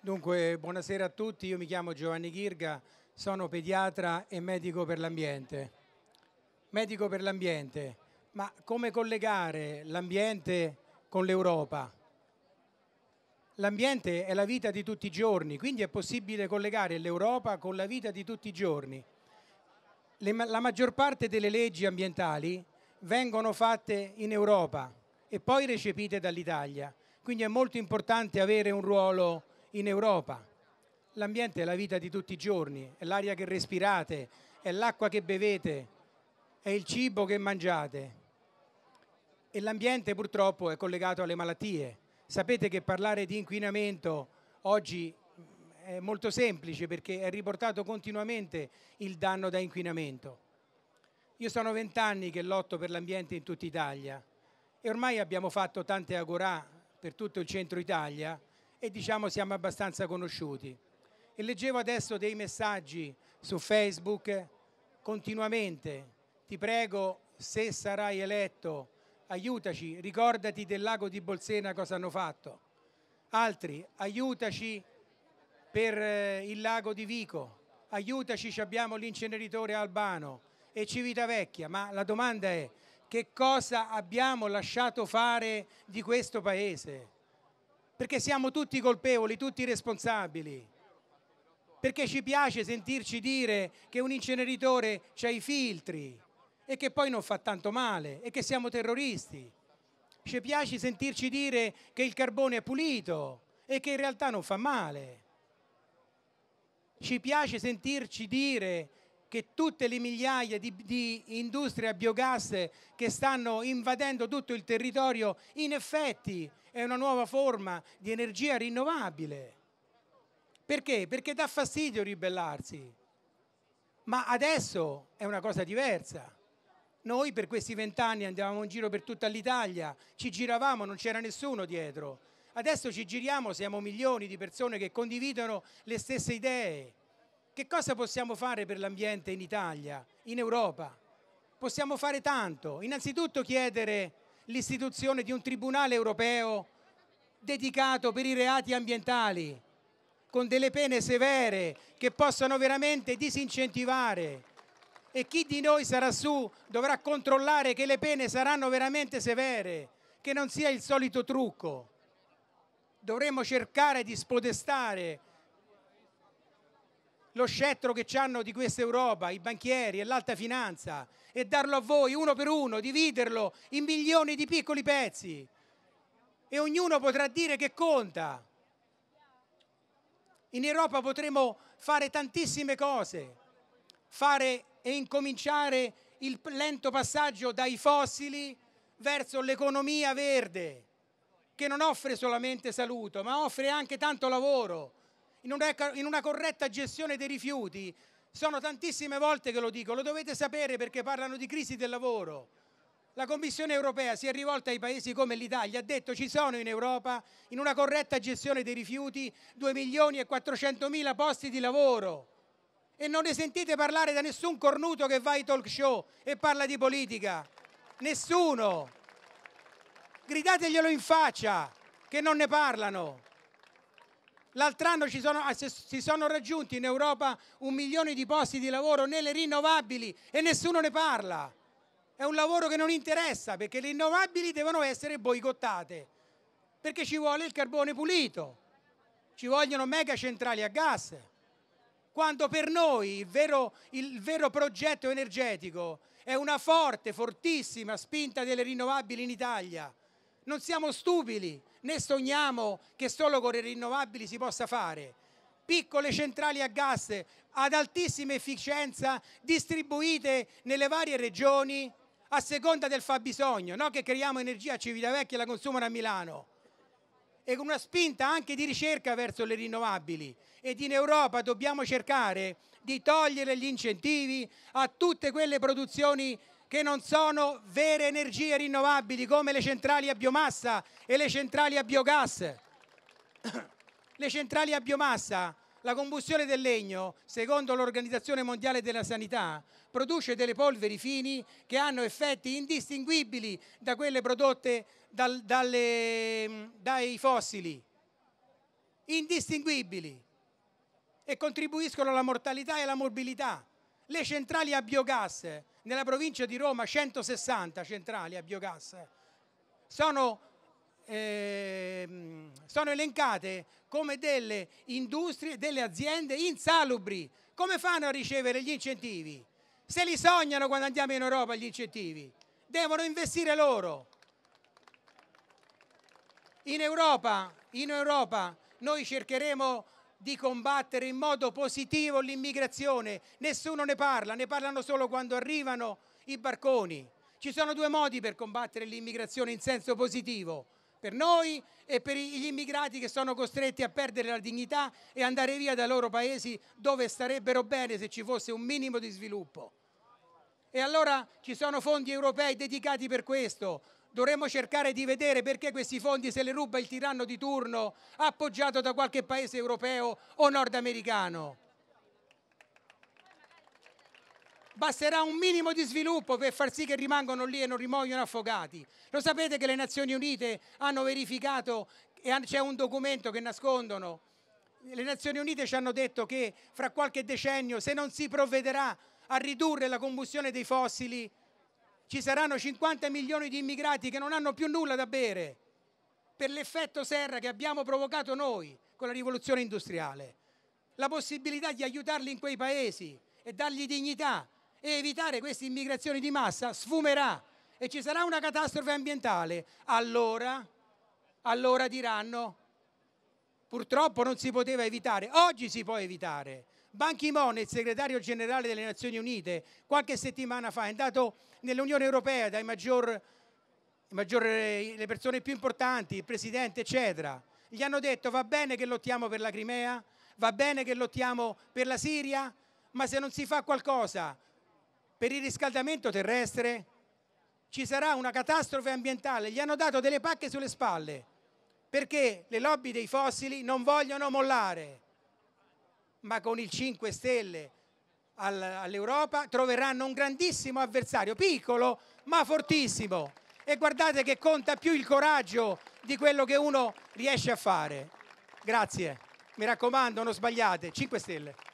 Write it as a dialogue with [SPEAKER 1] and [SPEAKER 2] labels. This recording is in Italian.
[SPEAKER 1] Dunque, buonasera a tutti, io mi chiamo Giovanni Ghirga, sono pediatra e medico per l'ambiente. Medico per l'ambiente, ma come collegare l'ambiente con l'Europa? L'ambiente è la vita di tutti i giorni, quindi è possibile collegare l'Europa con la vita di tutti i giorni. la maggior parte delle leggi ambientali vengono fatte in Europa e poi recepite dall'Italia, quindi è molto importante avere un ruolo in Europa. L'ambiente è la vita di tutti i giorni, è l'aria che respirate, è l'acqua che bevete, è il cibo che mangiate. E l'ambiente purtroppo è collegato alle malattie. Sapete che parlare di inquinamento oggi mm, è molto semplice perché è riportato continuamente il danno da inquinamento. Io sono vent'anni che lotto per l'ambiente in tutta Italia e ormai abbiamo fatto tante agorà per tutto il centro Italia e diciamo siamo abbastanza conosciuti. E leggevo adesso dei messaggi su Facebook continuamente, ti prego se sarai eletto aiutaci, ricordati del lago di Bolsena cosa hanno fatto. Altri, aiutaci per eh, il lago di Vico, aiutaci, abbiamo l'inceneritore albano e Civitavecchia, ma la domanda è che cosa abbiamo lasciato fare di questo paese? perché siamo tutti colpevoli, tutti responsabili, perché ci piace sentirci dire che un inceneritore ha i filtri e che poi non fa tanto male e che siamo terroristi. Ci piace sentirci dire che il carbone è pulito e che in realtà non fa male. Ci piace sentirci dire che tutte le migliaia di, di industrie a biogas che stanno invadendo tutto il territorio in effetti è una nuova forma di energia rinnovabile. Perché? Perché dà fastidio ribellarsi. Ma adesso è una cosa diversa. Noi per questi vent'anni andavamo in giro per tutta l'Italia, ci giravamo, non c'era nessuno dietro. Adesso ci giriamo, siamo milioni di persone che condividono le stesse idee che cosa possiamo fare per l'ambiente in Italia, in Europa? Possiamo fare tanto. Innanzitutto chiedere l'istituzione di un tribunale europeo dedicato per i reati ambientali, con delle pene severe che possano veramente disincentivare. E chi di noi sarà su dovrà controllare che le pene saranno veramente severe, che non sia il solito trucco. Dovremmo cercare di spodestare lo scettro che hanno di questa Europa, i banchieri e l'alta finanza, e darlo a voi uno per uno, dividerlo in milioni di piccoli pezzi. E ognuno potrà dire che conta. In Europa potremo fare tantissime cose, fare e incominciare il lento passaggio dai fossili verso l'economia verde, che non offre solamente salute, ma offre anche tanto lavoro in una, in una corretta gestione dei rifiuti. Sono tantissime volte che lo dico, lo dovete sapere perché parlano di crisi del lavoro. La Commissione europea si è rivolta ai paesi come l'Italia, ha detto ci sono in Europa, in una corretta gestione dei rifiuti, 2 milioni e 400 mila posti di lavoro. E non ne sentite parlare da nessun cornuto che va ai talk show e parla di politica. Nessuno. Gridateglielo in faccia che non ne parlano. L'altro anno sono, si sono raggiunti in Europa un milione di posti di lavoro nelle rinnovabili e nessuno ne parla. È un lavoro che non interessa perché le rinnovabili devono essere boicottate perché ci vuole il carbone pulito, ci vogliono mega centrali a gas. Quando per noi il vero, il vero progetto energetico è una forte, fortissima spinta delle rinnovabili in Italia. Non siamo stupidi, né sogniamo che solo con le rinnovabili si possa fare. Piccole centrali a gas ad altissima efficienza distribuite nelle varie regioni a seconda del fabbisogno, no che creiamo energia a Civitavecchia e la consumano a Milano. E con una spinta anche di ricerca verso le rinnovabili. Ed in Europa dobbiamo cercare di togliere gli incentivi a tutte quelle produzioni che non sono vere energie rinnovabili come le centrali a biomassa e le centrali a biogas. Le centrali a biomassa, la combustione del legno, secondo l'Organizzazione Mondiale della Sanità, produce delle polveri fini che hanno effetti indistinguibili da quelle prodotte dal, dalle, dai fossili. Indistinguibili. E contribuiscono alla mortalità e alla morbilità. Le centrali a biogas nella provincia di Roma 160 centrali a biogas eh, sono, eh, sono elencate come delle industrie, delle aziende insalubri. Come fanno a ricevere gli incentivi? Se li sognano quando andiamo in Europa gli incentivi, devono investire loro. In Europa, in Europa noi cercheremo di combattere in modo positivo l'immigrazione. Nessuno ne parla, ne parlano solo quando arrivano i barconi. Ci sono due modi per combattere l'immigrazione in senso positivo, per noi e per gli immigrati che sono costretti a perdere la dignità e andare via dai loro paesi dove starebbero bene se ci fosse un minimo di sviluppo. E allora ci sono fondi europei dedicati per questo, Dovremmo cercare di vedere perché questi fondi se li ruba il tiranno di turno appoggiato da qualche paese europeo o nordamericano. Basterà un minimo di sviluppo per far sì che rimangano lì e non rimogliono affogati. Lo sapete che le Nazioni Unite hanno verificato e c'è un documento che nascondono. Le Nazioni Unite ci hanno detto che fra qualche decennio, se non si provvederà a ridurre la combustione dei fossili, ci saranno 50 milioni di immigrati che non hanno più nulla da bere per l'effetto serra che abbiamo provocato noi con la rivoluzione industriale. La possibilità di aiutarli in quei paesi e dargli dignità e evitare queste immigrazioni di massa sfumerà e ci sarà una catastrofe ambientale. Allora, allora diranno, purtroppo non si poteva evitare, oggi si può evitare. Ban Ki-moon, il segretario generale delle Nazioni Unite, qualche settimana fa è andato nell'Unione Europea dai maggior, maggior, eh, le persone più importanti, il presidente, eccetera. Gli hanno detto va bene che lottiamo per la Crimea, va bene che lottiamo per la Siria, ma se non si fa qualcosa per il riscaldamento terrestre ci sarà una catastrofe ambientale. Gli hanno dato delle pacche sulle spalle perché le lobby dei fossili non vogliono mollare ma con il 5 Stelle all'Europa, troveranno un grandissimo avversario, piccolo ma fortissimo. E guardate che conta più il coraggio di quello che uno riesce a fare. Grazie, mi raccomando, non sbagliate, 5 Stelle.